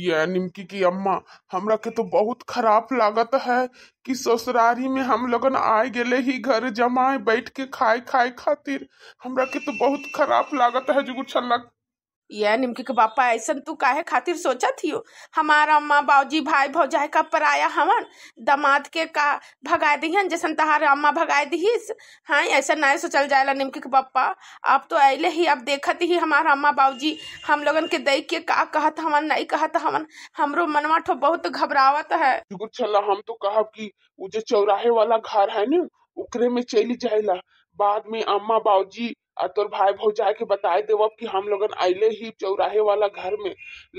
यह निमकी की अम्मा हमरा के तो बहुत खराब लागत है कि ससुरारी में हम लोगन आए गेले ही घर जमाए बैठ के खाए खाए खातिर हमरा के तो बहुत खराब लागत है जुगुर लग ये निमकी के बापा ऐसा तू काहे खातिर सोचा थी हमारा अम्मा बाबूजी भाई भौजाई का पराया हवन दमाद के का भगा हन जैसा तहार अम्मा भगा दीस हाँ ऐसा ना सोचल जाएला निमकी के बापा अब तो ऐले ही अब देखत ही हमारा अम्मा बाबूजी हम लोगन के दई के का कहत हवन नहीं कहत हवन हमरो मनवा ठो बहुत घबरावत है हम तो कहा की वो जो चौराहे वाला घर है न उकरे में चली जाएला बाद में अम्मा बाबूजी तोर भाई भाव के बताए देव कि हम लोग अले ही चौराहे वाला घर में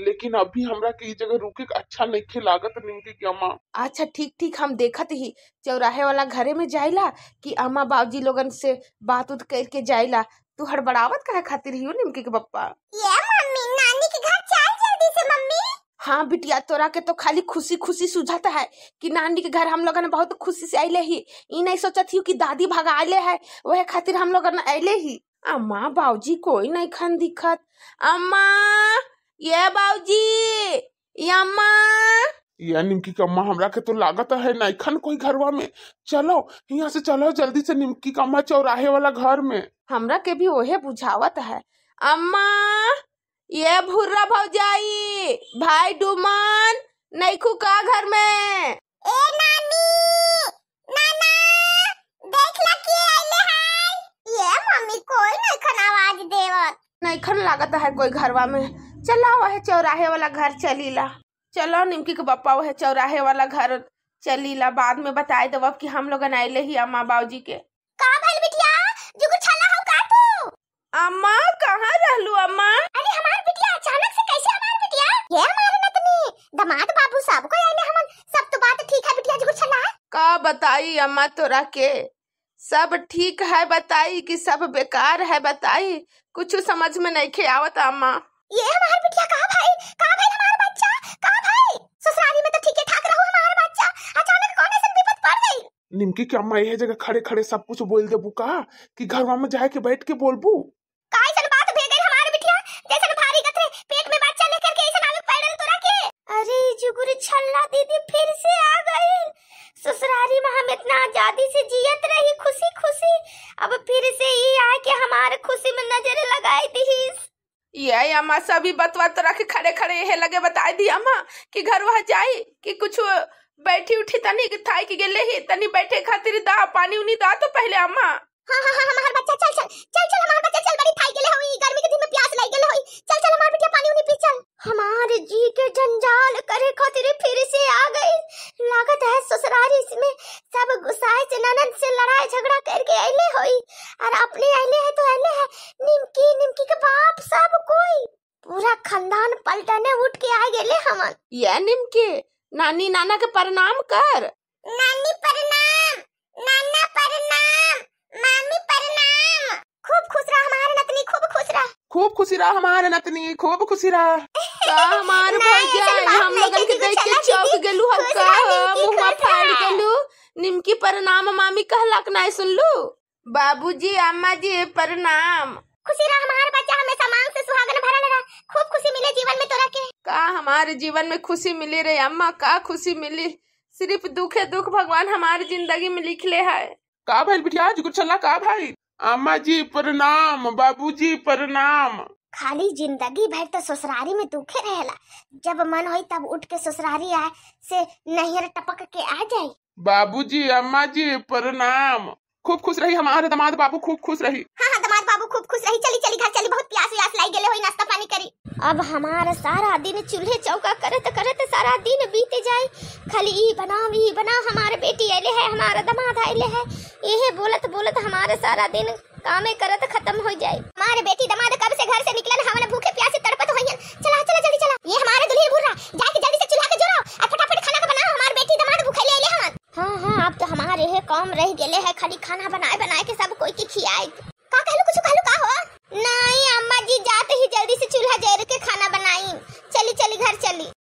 लेकिन अभी हमरा के जगह रुके अच्छा नहीं लागत निमकी के अम्मा अच्छा ठीक ठीक हम देखत ही चौराहे वाला घरे में जाइला कि अम्मा बाबूजी लोगन से बात उत करके ला तू हड़बड़ावत काहे खातिर ही निमकी के पप्पा मम्मी नानी के घर चल जल्दी से मम्मी हाँ बिटिया तोरा के तो खाली खुशी खुशी सुझत है कि नानी के घर हम लोग बहुत खुशी से अले ही नहीं सोचत हूँ कि दादी भगा है वह खातिर हम लोग अले ही अम्मा बाबूजी कोई नहीं खन दिखत अम्मा ये बाबूजी अम्मा ये निमकी का अम्मा हमरा के तो लागत है खन कोई घरवा में चलो यहाँ से चलो जल्दी से निमकी का अम्मा चौराहे वाला घर में हमरा के भी वह बुझावत है अम्मा ये भूर्रा भौजाई भाई डुमान नहीं का घर में ए ना नहीं लागत है कोई घरवा में चला वह चौराहे वाला घर चली ला चलो निमकी के पप्पा वह चौराहे वाला घर चली ला बाद में बताए देव कि हम लोग अनाइले ही अम्मा के का बिटिया हम अम्मा अरे हमार बिटिया अचानक से कैसे हमार बिटिया ये हमारे बाबू सब को सब तो बात ठीक है बिटिया का बताई अम्मा तोरा के सब ठीक है बताई कि सब बेकार है बताई कुछ समझ में नहीं खे आवत अम्मा ये हमारे बिटिया का भाई का भाई हमारा बच्चा का भाई ससुराली में तो ठीक है ठाक रहो हमारा बच्चा अचानक कौन ऐसी विपत पड़ गई निमकी की अम्मा यह जगह खड़े खड़े सब कुछ बोल देबू का कि घर में जाए के बैठ के बोलबू काई छल्ला दीदी फिर से आ गई ससुरारी में हम इतना आजादी से जियत रही खुशी खुशी अब फिर से ये आए कि हमारे खुशी में नजर लगाई दी ये अम्मा सभी बतवा तो रख खड़े खड़े यह लगे बता दी अम्मा कि घर वहाँ जाए कि कुछ बैठी उठी तनी था के गेले ही तनी बैठे खातिर दा पानी उनी दा तो पहले अम्मा हाँ हाँ हाँ, हाँ हमारे बच्चा चल चल चल चल हमारे हमारे जी के जंजाल करे खातिर फिर से आ गई लागत है ससुरारी इसमें सब गुस्साए से ननद से लड़ाई झगड़ा करके अले होई और अपने अले है तो अले है निमकी निमकी के बाप सब कोई पूरा खानदान पलटने उठ के आ गेले हमन ये निमकी नानी नाना के प्रणाम कर नानी प्रणाम नाना प्रणाम मामी प्रणाम खूब खुश रह हमारे नतनी खूब खुश रह खूब खुशी रह हमारे नतनी खूब खुशी रह का हमार भर हम लोगन के देख के चौक गेलू हक्का हाँ, मुंहवा फाड़ गेलू निमकी प्रणाम मामी कहलक ना सुनलू बाबूजी अम्मा जी प्रणाम खुशी रह हमार बच्चा हमें सामान से सुहागन भरा रह खूब खुशी मिले जीवन में तोरा के का हमारे जीवन में खुशी मिली रे अम्मा का खुशी मिली सिर्फ दुखे दुख भगवान हमारी जिंदगी में लिख ले है का भाई बिटिया जी कुछ का भाई अम्मा जी प्रणाम बाबू जी प्रणाम खाली जिंदगी भर तो ससुरारी में दुखे रहेला जब मन हो तब उठ के ससुरारी आए से नहर टपक के आ बाबू बाबूजी अम्मा जी प्रणाम खूब खुश रही हमारे दामाद बाबू खूब खुश रही हाँ हाँ दामाद बाबू खूब खुश रही चली चली घर चली बहुत प्यास व्यास लाई गेले नाश्ता पानी करी अब हमारा सारा दिन चूल्हे चौका करत करत सारा दिन बीते जाए खाली ई बनाओ ई बनाओ हमारे बेटी अले है हमारा दामाद अले है यही बोलत बोलत हमारा सारा दिन काम करे तो खत्म हो जाए मारे बेटी दमाद कब से घर से निकलन हमने भूखे प्यासे तड़पत तो होइए चला चला जल्दी चला ये हमारे दुल्हन बुर रहा के जल्दी से चूल्हा के जोड़ाओ और फटाफट खाना का बनाओ हमारे बेटी दमाद भूखे ले ले हम हां हां अब तो हमारे है काम रह गेले है खाली खाना बनाए बनाए के सब कोई की खियाए का कहलू कुछ कहलू का हो नहीं अम्मा जी जाते ही जल्दी से चूल्हा जेर के खाना बनाई चली चली घर चली